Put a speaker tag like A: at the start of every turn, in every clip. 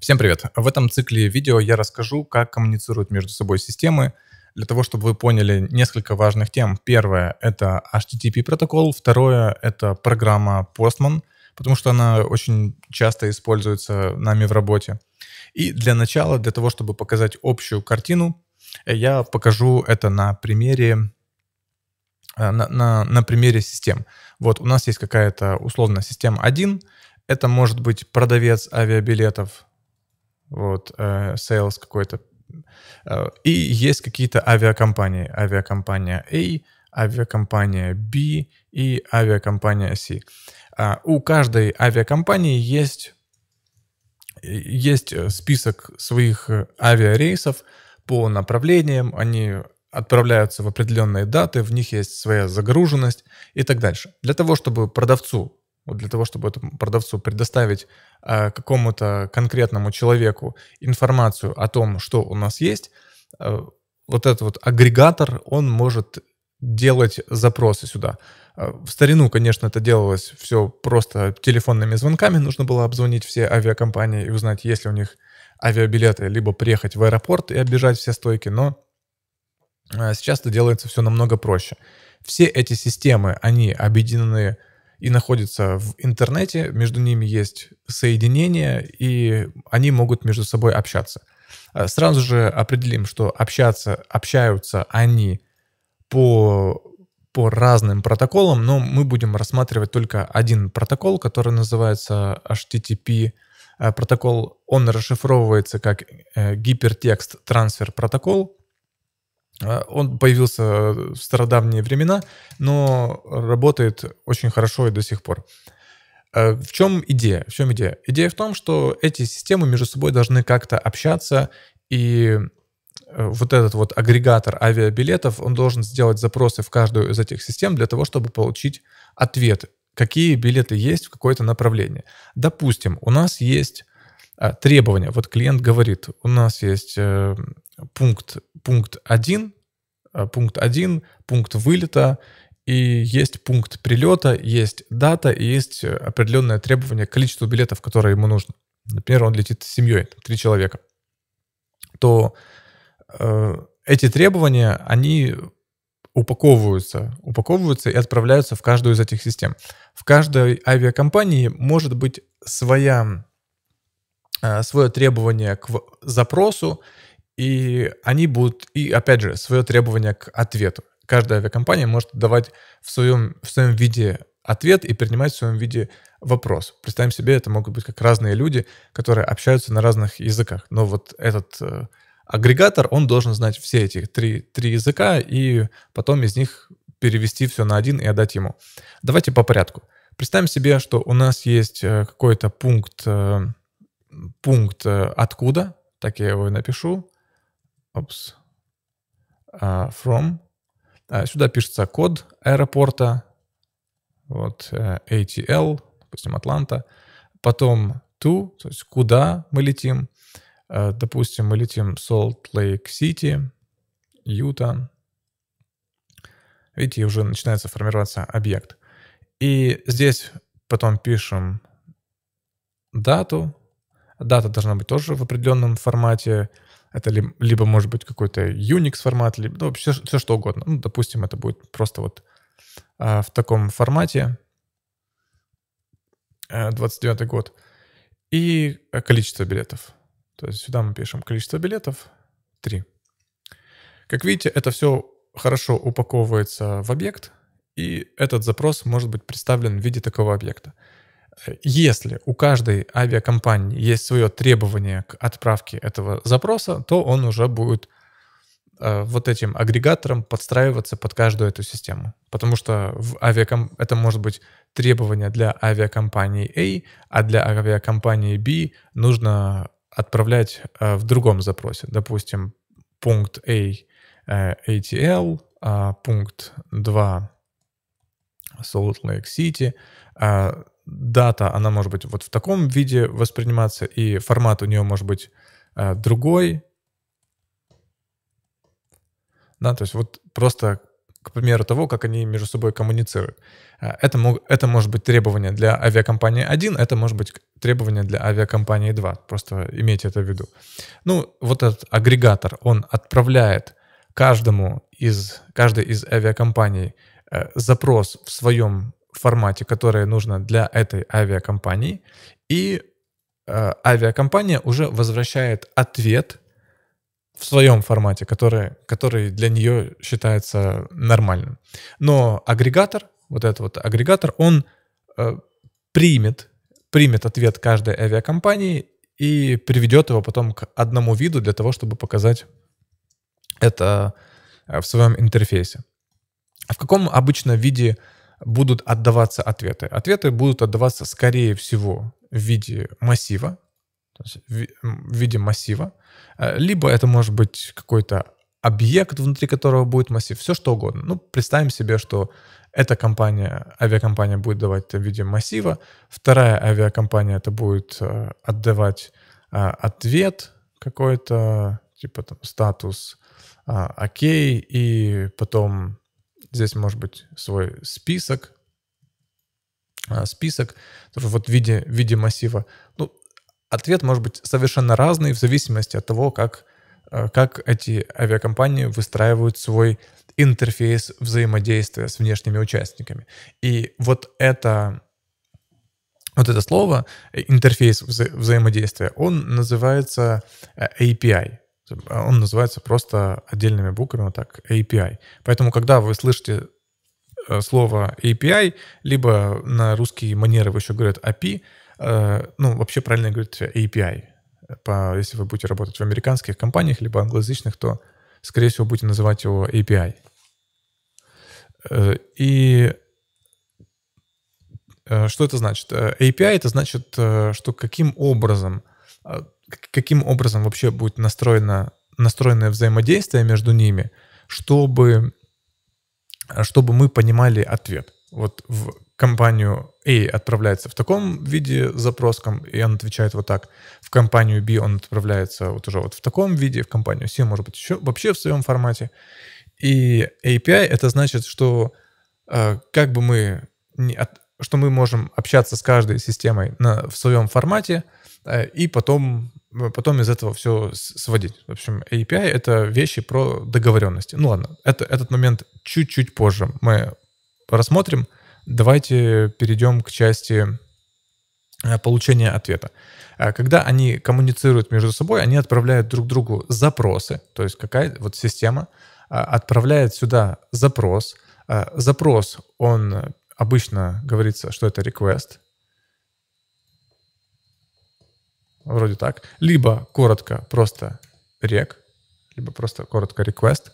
A: Всем привет! В этом цикле видео я расскажу, как коммуницируют между собой системы, для того, чтобы вы поняли несколько важных тем. Первое — это HTTP протокол, второе — это программа Postman, потому что она очень часто используется нами в работе. И для начала, для того, чтобы показать общую картину, я покажу это на примере э, на, на, на примере систем. Вот у нас есть какая-то условная система 1, это может быть продавец авиабилетов, вот, э, sales какой-то. Э, и есть какие-то авиакомпании. Авиакомпания A, авиакомпания B и авиакомпания C. А, у каждой авиакомпании есть, есть э, список своих авиарейсов по направлениям. Они отправляются в определенные даты, в них есть своя загруженность и так дальше. Для того, чтобы продавцу вот для того, чтобы этому продавцу предоставить э, какому-то конкретному человеку информацию о том, что у нас есть, э, вот этот вот агрегатор, он может делать запросы сюда. Э, в старину, конечно, это делалось все просто телефонными звонками. Нужно было обзвонить все авиакомпании и узнать, есть ли у них авиабилеты, либо приехать в аэропорт и оббежать все стойки, но э, сейчас это делается все намного проще. Все эти системы, они объединены и находятся в интернете, между ними есть соединение, и они могут между собой общаться. Э, сразу же определим, что общаться, общаются они по, по разным протоколам, но мы будем рассматривать только один протокол, который называется HTTP. Э, протокол, он расшифровывается как э, гипертекст трансфер протокол, а, он появился в стародавние времена, но работает очень хорошо и до сих пор. А, в чем идея? В чем идея? Идея в том, что эти системы между собой должны как-то общаться, и э, вот этот вот агрегатор авиабилетов, он должен сделать запросы в каждую из этих систем для того, чтобы получить ответ, какие билеты есть в какое-то направление. Допустим, у нас есть а, требования. Вот клиент говорит, у нас есть э, пункт пункт 1, э, пункт 1, пункт вылета, и есть пункт прилета, есть дата, и есть э, определенное требование к количеству билетов, которые ему нужно. Например, он летит с семьей, три человека. То э, эти требования, они упаковываются, упаковываются и отправляются в каждую из этих систем. В каждой авиакомпании может быть своя, э, свое требование к запросу и они будут, и опять же, свое требование к ответу. Каждая авиакомпания может давать в своем, в своем виде ответ и принимать в своем виде вопрос. Представим себе, это могут быть как разные люди, которые общаются на разных языках. Но вот этот э, агрегатор, он должен знать все эти три, три языка и потом из них перевести все на один и отдать ему. Давайте по порядку. Представим себе, что у нас есть э, какой-то пункт, э, пункт э, откуда, так я его и напишу, Ops. Uh, а, from. Uh, сюда пишется код аэропорта. Вот uh, э, ATL, допустим, Атланта. Потом to, то есть куда мы летим. Uh, допустим, мы летим Salt Lake City, Юта. Видите, уже начинается формироваться объект. И здесь потом пишем дату. Дата должна быть тоже в определенном формате. Это ли, либо может быть какой-то Unix формат, либо ну, все, все что угодно. Ну, допустим, это будет просто вот а, в таком формате. 29 э, год. И э, количество билетов. То есть сюда мы пишем количество билетов 3. Как видите, это все хорошо упаковывается в объект, и этот запрос может быть представлен в виде такого объекта. Если у каждой авиакомпании есть свое требование к отправке этого запроса, то он уже будет э, вот этим агрегатором подстраиваться под каждую эту систему. Потому что в авиаком... это может быть требование для авиакомпании A, а для авиакомпании B нужно отправлять э, в другом запросе. Допустим, пункт A э, ATL, а, пункт 2 Salt Lake City а, – дата, она может быть вот в таком виде восприниматься, и формат у нее может быть э, другой. Да, то есть вот просто к примеру того, как они между собой коммуницируют. Э, это, мог, это может быть требование для авиакомпании 1, это может быть требование для авиакомпании 2. Просто имейте это в виду. Ну, вот этот агрегатор, он отправляет каждому из, каждой из авиакомпаний э, запрос в своем формате, которое нужно для этой авиакомпании, и э, авиакомпания уже возвращает ответ в своем формате, который, который для нее считается нормальным. Но агрегатор, вот этот вот агрегатор, он э, примет, примет ответ каждой авиакомпании и приведет его потом к одному виду для того, чтобы показать это э, в своем интерфейсе. А в каком обычно виде э, будут отдаваться ответы. Ответы будут отдаваться, скорее всего, в виде массива, в виде массива, э, либо это может быть какой-то объект, внутри которого будет массив, все что угодно. Ну, представим себе, что эта компания, авиакомпания будет давать это в виде массива, вторая авиакомпания это будет э, отдавать э, ответ какой-то, типа там статус, а, окей, и потом Здесь может быть свой список, а, список, тоже вот в виде, в виде массива. Ну, ответ может быть совершенно разный в зависимости от того, как, э, как эти авиакомпании выстраивают свой интерфейс взаимодействия с внешними участниками. И вот это, вот это слово, э, интерфейс вза взаимодействия, он называется э, API. А он называется просто отдельными буквами, вот так, API. Поэтому, когда вы слышите э, слово API, либо на русские манеры вы еще говорят API, э, ну, вообще правильно говорить API. По, если вы будете работать в американских компаниях, либо англоязычных, то, скорее всего, будете называть его API. Э, и что это значит? API это значит, что каким образом каким образом вообще будет настроено, настроенное взаимодействие между ними, чтобы, чтобы мы понимали ответ. Вот в компанию A отправляется в таком виде запроском, и он отвечает вот так. В компанию B он отправляется вот уже вот в таком виде, в компанию C, может быть, еще вообще в своем формате. И API — это значит, что э, как бы мы... Не от, что мы можем общаться с каждой системой на, в своем формате э, и потом потом из этого все сводить. В общем, API — это вещи про договоренности. Ну ладно, это, этот момент чуть-чуть позже мы рассмотрим. Давайте перейдем к части э, получения ответа. Э, когда они коммуницируют между собой, они отправляют друг другу запросы, то есть какая вот система э, отправляет сюда запрос. Запрос, он обычно говорится, что это request, вроде так. Либо коротко просто рек, либо просто коротко request.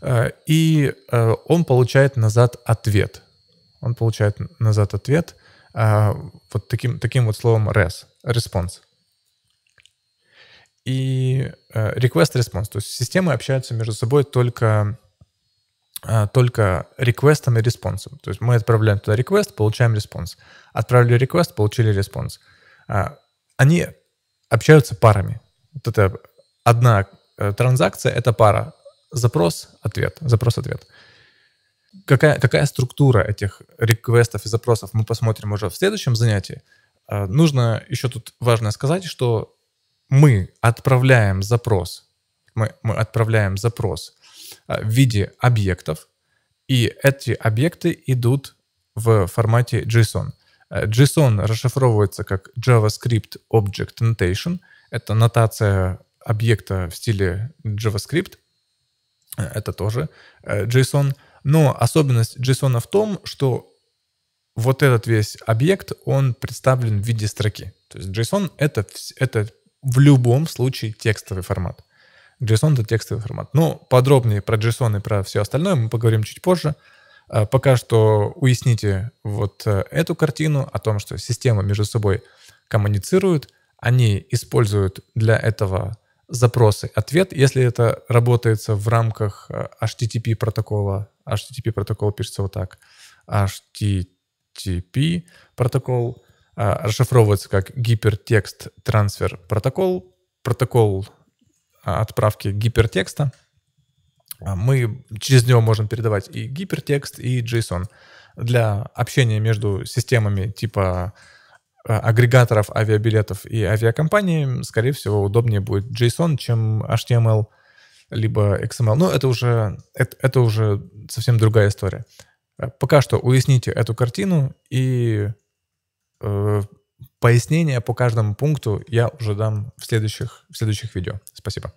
A: Э, и э, он получает назад ответ. Он получает назад ответ э, вот таким, таким вот словом res, response. И request response, то есть системы общаются между собой только только реквестом и респонсом. То есть мы отправляем туда реквест, получаем респонс. Отправили реквест, получили респонс они общаются парами. Вот это одна э, транзакция — это пара. Запрос — ответ. Запрос — ответ. Какая, какая структура этих реквестов и запросов мы посмотрим уже в следующем занятии. Э, нужно еще тут важное сказать, что мы отправляем запрос, мы, мы отправляем запрос э, в виде объектов, и эти объекты идут в формате JSON. JSON расшифровывается как JavaScript Object Notation. Это нотация объекта в стиле JavaScript. Это тоже JSON. Э, Но особенность JSON в том, что вот этот весь объект, он представлен в виде строки. То есть JSON это, — это в любом случае текстовый формат. JSON — это текстовый формат. Но подробнее про JSON и про все остальное мы поговорим чуть позже. А, пока что уясните вот э, эту картину о том, что системы между собой коммуницируют, они используют для этого запросы, ответ, если это работается в рамках э, HTTP протокола. HTTP протокол пишется вот так. HTTP протокол э, расшифровывается как гипертекст трансфер протокол, протокол отправки гипертекста – а, мы через него можем передавать и гипертекст, и JSON. Для общения между системами типа а, агрегаторов авиабилетов и авиакомпаний, скорее всего, удобнее будет JSON, чем HTML либо XML. Но это уже, это, это уже совсем другая история. А, пока что уясните эту картину, и э, пояснение по каждому пункту я уже дам в следующих, в следующих видео. Спасибо.